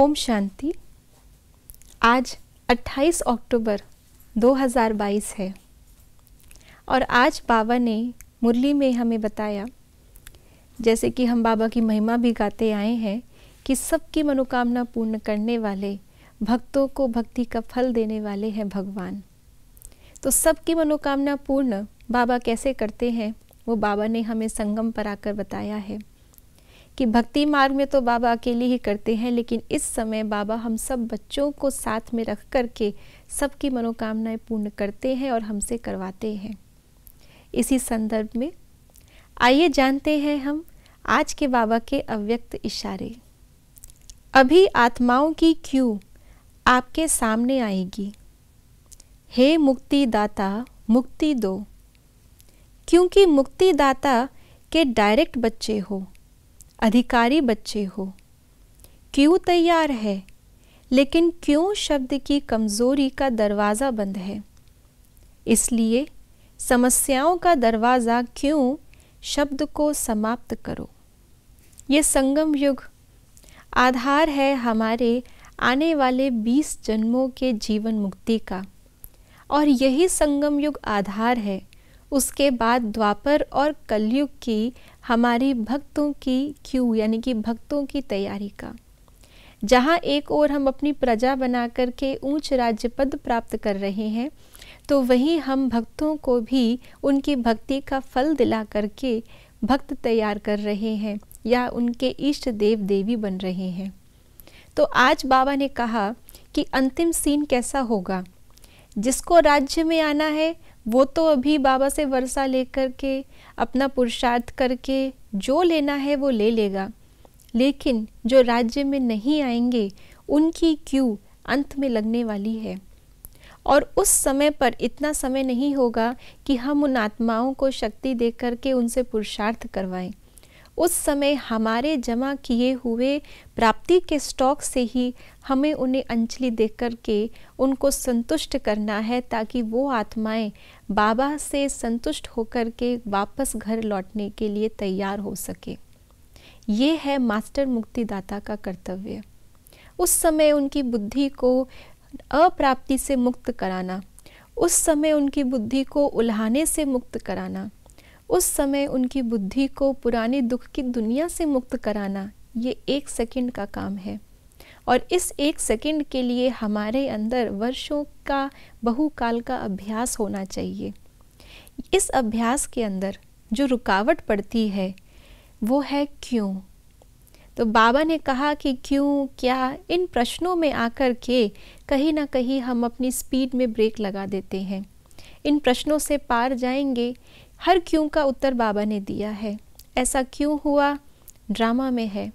ओम शांति आज 28 अक्टूबर 2022 है और आज बाबा ने मुरली में हमें बताया जैसे कि हम बाबा की महिमा भी गाते आए हैं कि सबकी मनोकामना पूर्ण करने वाले भक्तों को भक्ति का फल देने वाले हैं भगवान तो सबकी मनोकामना पूर्ण बाबा कैसे करते हैं वो बाबा ने हमें संगम पर आकर बताया है कि भक्ति मार्ग में तो बाबा अकेले ही करते हैं लेकिन इस समय बाबा हम सब बच्चों को साथ में रख कर के सबकी मनोकामनाएं पूर्ण करते हैं और हमसे करवाते हैं इसी संदर्भ में आइए जानते हैं हम आज के बाबा के अव्यक्त इशारे अभी आत्माओं की क्यू आपके सामने आएगी हे मुक्ति दाता मुक्ति दो क्योंकि मुक्ति दाता के डायरेक्ट बच्चे हो अधिकारी बच्चे हो क्यों तैयार है लेकिन क्यों शब्द की कमज़ोरी का दरवाज़ा बंद है इसलिए समस्याओं का दरवाज़ा क्यों शब्द को समाप्त करो ये संगम युग आधार है हमारे आने वाले 20 जन्मों के जीवन मुक्ति का और यही संगम युग आधार है उसके बाद द्वापर और कलयुग की हमारी भक्तों की क्यू यानी कि भक्तों की तैयारी का जहाँ एक ओर हम अपनी प्रजा बना कर के ऊँच राज्य पद प्राप्त कर रहे हैं तो वहीं हम भक्तों को भी उनकी भक्ति का फल दिला करके भक्त तैयार कर रहे हैं या उनके इष्ट देव देवी बन रहे हैं तो आज बाबा ने कहा कि अंतिम सीन कैसा होगा जिसको राज्य में आना है वो तो अभी बाबा से वर्षा लेकर के अपना पुरुषार्थ करके जो लेना है वो ले लेगा लेकिन जो राज्य में नहीं आएंगे उनकी क्यू अंत में लगने वाली है और उस समय पर इतना समय नहीं होगा कि हम उन आत्माओं को शक्ति दे करके उनसे पुरुषार्थ करवाएं उस समय हमारे जमा किए हुए प्राप्ति के स्टॉक से ही हमें उन्हें अंजलि दे के उनको संतुष्ट करना है ताकि वो आत्माएं बाबा से संतुष्ट होकर के वापस घर लौटने के लिए तैयार हो सके ये है मास्टर मुक्तिदाता का कर्तव्य उस समय उनकी बुद्धि को अप्राप्ति से मुक्त कराना उस समय उनकी बुद्धि को उल्हाने से मुक्त कराना उस समय उनकी बुद्धि को पुराने दुख की दुनिया से मुक्त कराना ये एक सेकंड का काम है और इस एक सेकंड के लिए हमारे अंदर वर्षों का बहुकाल का अभ्यास होना चाहिए इस अभ्यास के अंदर जो रुकावट पड़ती है वो है क्यों तो बाबा ने कहा कि क्यों क्या इन प्रश्नों में आकर के कहीं ना कहीं हम अपनी स्पीड में ब्रेक लगा देते हैं इन प्रश्नों से पार जाएंगे हर क्यों का उत्तर बाबा ने दिया है ऐसा क्यों हुआ ड्रामा में है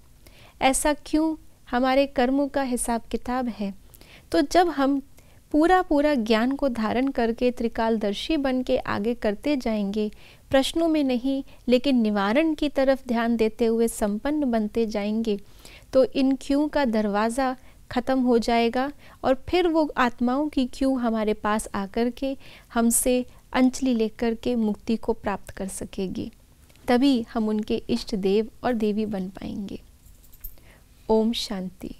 ऐसा क्यों हमारे कर्मों का हिसाब किताब है तो जब हम पूरा पूरा ज्ञान को धारण करके त्रिकालदर्शी बन के आगे करते जाएंगे प्रश्नों में नहीं लेकिन निवारण की तरफ ध्यान देते हुए संपन्न बनते जाएंगे तो इन क्यों का दरवाज़ा ख़त्म हो जाएगा और फिर वो आत्माओं की क्यों हमारे पास आकर के हमसे अंजलि लेकर के मुक्ति को प्राप्त कर सकेगी तभी हम उनके इष्ट देव और देवी बन पाएंगे ओम शांति